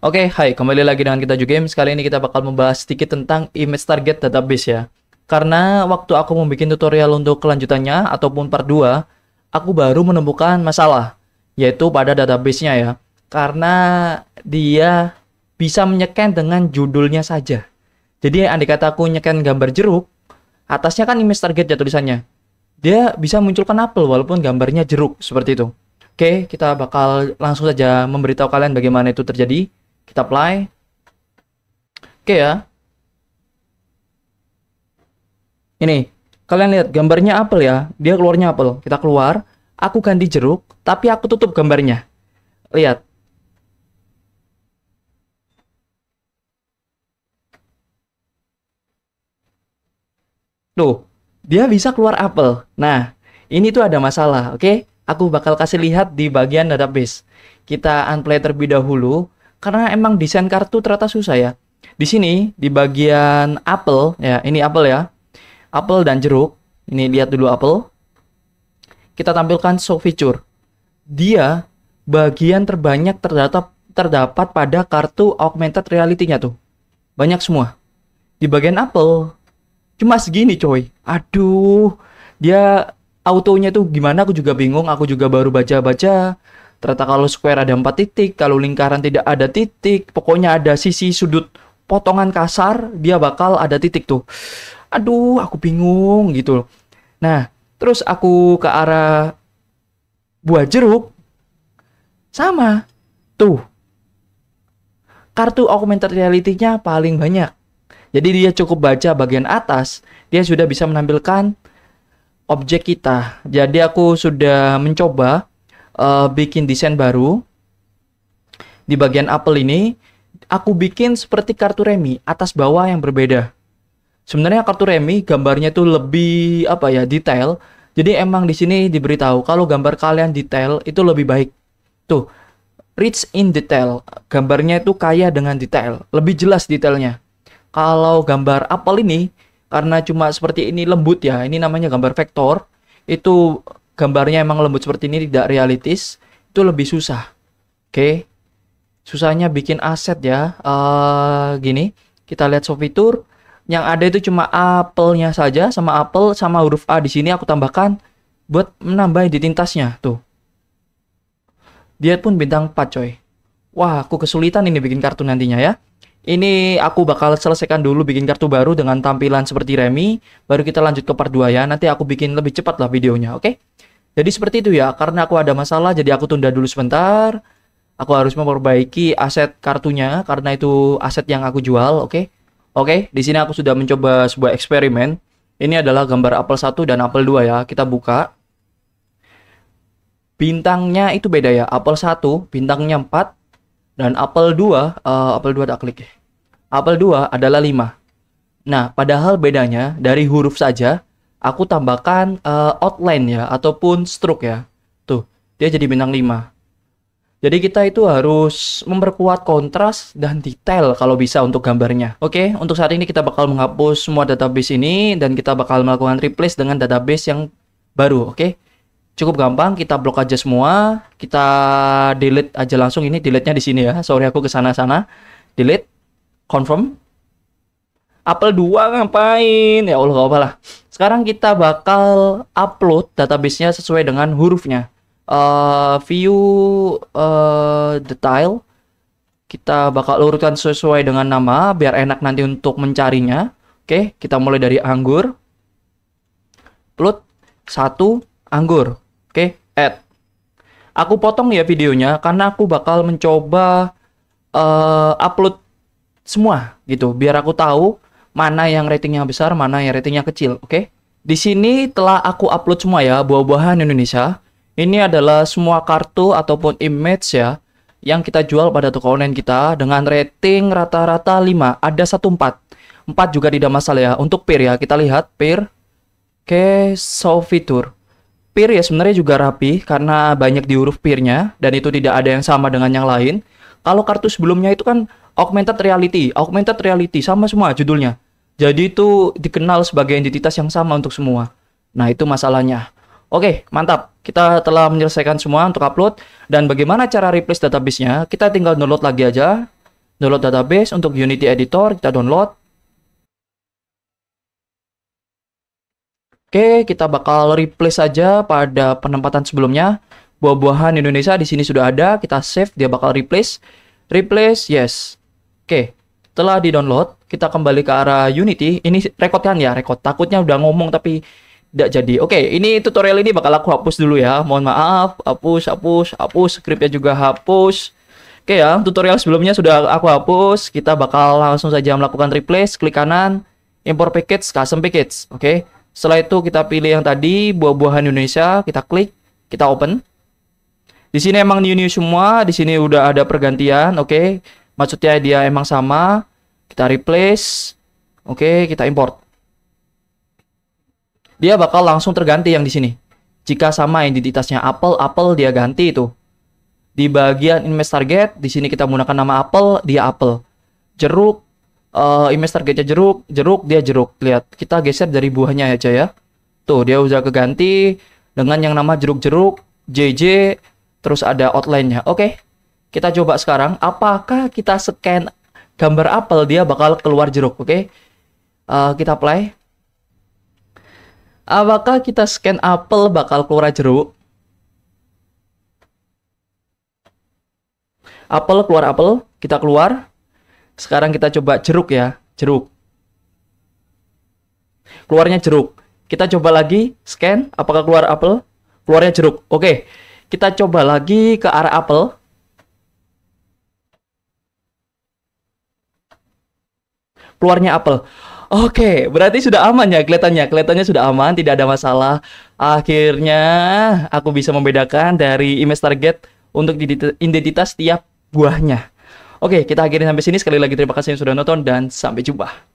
Oke, okay, hai, kembali lagi dengan kita juga Games. Kali ini kita bakal membahas sedikit tentang image target database ya. Karena waktu aku membuat tutorial untuk kelanjutannya ataupun part 2, aku baru menemukan masalah yaitu pada database-nya ya. Karena dia bisa menyeken dengan judulnya saja. Jadi andai kata aku nyeken gambar jeruk, atasnya kan image target ya tulisannya. Dia bisa munculkan apel walaupun gambarnya jeruk seperti itu. Oke, kita bakal langsung saja memberitahu kalian bagaimana itu terjadi. Kita apply. Oke ya. Ini, kalian lihat gambarnya apel ya. Dia keluarnya apel. Kita keluar, aku ganti jeruk, tapi aku tutup gambarnya. Lihat. Tuh, dia bisa keluar apel. Nah, ini tuh ada masalah, oke? Okay? Aku bakal kasih lihat di bagian database. Kita unplay terlebih dahulu karena emang desain kartu ternyata susah ya. Di sini di bagian Apple ya, ini Apple ya. Apple dan jeruk. Ini lihat dulu Apple. Kita tampilkan show feature. Dia bagian terbanyak terdapat terdapat pada kartu augmented reality-nya tuh. Banyak semua. Di bagian Apple cuma segini coy. Aduh, dia autonya tuh gimana aku juga bingung, aku juga baru baca-baca Ternyata kalau square ada empat titik, kalau lingkaran tidak ada titik, pokoknya ada sisi sudut potongan kasar, dia bakal ada titik tuh. Aduh, aku bingung gitu loh. Nah, terus aku ke arah buah jeruk, sama. Tuh, kartu augmented reality-nya paling banyak. Jadi dia cukup baca bagian atas, dia sudah bisa menampilkan objek kita. Jadi aku sudah mencoba uh, bikin desain baru di bagian apel ini aku bikin seperti kartu remi atas bawah yang berbeda. Sebenarnya kartu remi gambarnya tuh lebih apa ya detail. Jadi emang di sini diberitahu kalau gambar kalian detail itu lebih baik. Tuh, rich in detail. Gambarnya itu kaya dengan detail, lebih jelas detailnya. Kalau gambar apel ini karena cuma seperti ini lembut ya, ini namanya gambar vektor, itu gambarnya emang lembut seperti ini tidak realistis itu lebih susah oke okay? susahnya bikin aset ya uh, gini kita lihat soft fitur yang ada itu cuma apelnya saja sama apel sama huruf A di sini aku tambahkan buat menambah identitasnya tuh dia pun bintang 4 coy wah aku kesulitan ini bikin kartu nantinya ya ini aku bakal selesaikan dulu bikin kartu baru dengan tampilan seperti Remy. Baru kita lanjut ke part 2 ya. Nanti aku bikin lebih cepat lah videonya, oke? Okay? Jadi seperti itu ya, karena aku ada masalah jadi aku tunda dulu sebentar. Aku harus memperbaiki aset kartunya karena itu aset yang aku jual, oke? Okay? Oke, okay, di sini aku sudah mencoba sebuah eksperimen. Ini adalah gambar apel 1 dan apel 2 ya. Kita buka. Bintangnya itu beda ya. Apel 1 bintangnya 4 dan apel 2 uh, Apple 2 tak klik ya. Apel Apple 2 adalah 5. Nah, padahal bedanya dari huruf saja aku tambahkan uh, outline ya ataupun stroke ya. Tuh, dia jadi bintang 5. Jadi kita itu harus memperkuat kontras dan detail kalau bisa untuk gambarnya. Oke, untuk saat ini kita bakal menghapus semua database ini dan kita bakal melakukan replace dengan database yang baru, oke? Cukup gampang, kita blok aja semua, kita delete aja langsung ini delete-nya di sini ya. Sorry aku kesana sana Delete confirm. Apple 2 ngapain? Ya Allah, gak apa lah. Sekarang kita bakal upload databasenya sesuai dengan hurufnya. Uh, view uh, detail kita bakal urutkan sesuai dengan nama biar enak nanti untuk mencarinya. Oke, kita mulai dari anggur. Upload satu anggur. Oke, add. Aku potong ya videonya karena aku bakal mencoba uh, upload semua gitu biar aku tahu mana yang ratingnya besar, mana yang ratingnya kecil, oke? Okay? Di sini telah aku upload semua ya buah-buahan Indonesia. Ini adalah semua kartu ataupun image ya yang kita jual pada toko online kita dengan rating rata-rata 5, ada 1 4. 4 juga tidak masalah ya. Untuk peer ya, kita lihat peer ke so fitur. Peer ya sebenarnya juga rapi karena banyak di huruf peer-nya dan itu tidak ada yang sama dengan yang lain. Kalau kartu sebelumnya itu kan augmented reality, augmented reality sama semua judulnya. Jadi itu dikenal sebagai entitas yang sama untuk semua. Nah, itu masalahnya. Oke, mantap. Kita telah menyelesaikan semua untuk upload dan bagaimana cara replace database-nya? Kita tinggal download lagi aja. Download database untuk Unity Editor, kita download. Oke, kita bakal replace saja pada penempatan sebelumnya buah-buahan Indonesia di sini sudah ada, kita save, dia bakal replace. Replace, yes. Oke, okay. telah di-download, kita kembali ke arah Unity. Ini record kan ya, record. Takutnya udah ngomong tapi tidak jadi. Oke, okay, ini tutorial ini bakal aku hapus dulu ya. Mohon maaf, hapus, hapus, hapus. Scriptnya juga hapus. Oke okay ya, tutorial sebelumnya sudah aku hapus. Kita bakal langsung saja melakukan replace. Klik kanan, import package, custom package. Oke, okay. setelah itu kita pilih yang tadi, buah-buahan Indonesia. Kita klik, kita open. Di sini emang new new semua, di sini udah ada pergantian, oke. Okay? Maksudnya dia emang sama. Kita replace. Oke, okay, kita import. Dia bakal langsung terganti yang di sini. Jika sama identitasnya Apple, Apple dia ganti itu. Di bagian invest target, di sini kita menggunakan nama Apple, dia Apple. Jeruk, uh, eh, image targetnya jeruk, jeruk dia jeruk. Lihat, kita geser dari buahnya aja ya. Tuh, dia udah keganti dengan yang nama jeruk-jeruk, JJ, terus ada outline-nya. Oke, kita coba sekarang apakah kita scan gambar apel dia bakal keluar jeruk, oke? Okay? Uh, eh, kita play. Apakah kita scan apel bakal keluar jeruk? Apel keluar apel, kita keluar. Sekarang kita coba jeruk ya, jeruk. Keluarnya jeruk. Kita coba lagi scan apakah keluar apel? Keluarnya jeruk. Oke. Okay. Kita coba lagi ke arah Apple. Keluarnya Apple. Oke, berarti sudah aman ya kelihatannya. Kelihatannya sudah aman, tidak ada masalah. Akhirnya aku bisa membedakan dari image target untuk identitas setiap buahnya. Oke, kita akhiri sampai sini. Sekali lagi terima kasih yang sudah nonton dan sampai jumpa.